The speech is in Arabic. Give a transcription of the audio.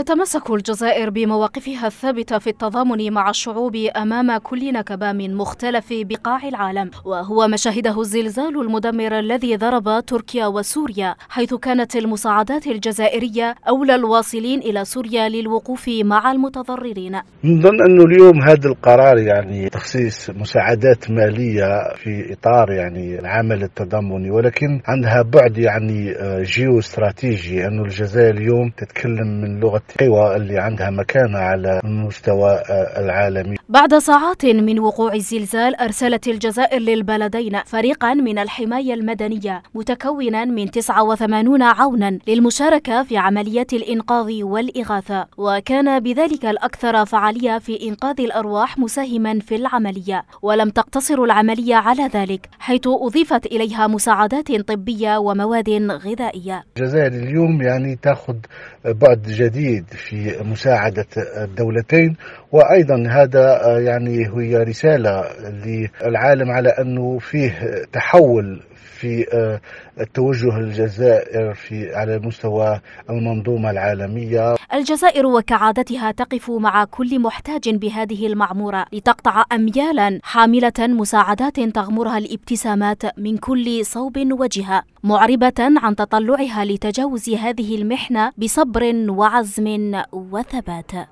تتمسك الجزائر بمواقفها الثابتة في التضامن مع الشعوب أمام كل نكبة من مختلف بقاع العالم وهو ما شهده الزلزال المدمر الذي ضرب تركيا وسوريا حيث كانت المساعدات الجزائرية أولى الواصلين إلى سوريا للوقوف مع المتضررين نظن أنه اليوم هذا القرار يعني تخصيص مساعدات مالية في إطار يعني العمل التضامني ولكن عندها بعد يعني آه، جيو استراتيجي أنه الجزائر اليوم تتكلم من لغة حيوة اللي عندها مكانة على المستوى آه، العالمي بعد ساعات من وقوع الزلزال أرسلت الجزائر للبلدين فريقا من الحماية المدنية متكونا من 89 عونا للمشاركة في عمليات الإنقاذ والإغاثة وكان بذلك الأكثر فعالية في إنقاذ الأرواح مساهما في العملية ولم تقتصر العملية على ذلك حيث أضيفت إليها مساعدات طبية ومواد غذائية الجزائر اليوم يعني تأخذ بعد جديد الجديد في مساعدة الدولتين وأيضا هذا آه، يعني هي رسالة للعالم على أنه فيه تحول في آه، التوجه الجزائر في على مستوى المنظومة العالمية الجزائر وكعادتها تقف مع كل محتاج بهذه المعمورة لتقطع أميالا حاملة مساعدات تغمرها الابتسامات من كل صوب وجهة معربة عن تطلعها لتجاوز هذه المحنة بصبر وعزم حزم وثبات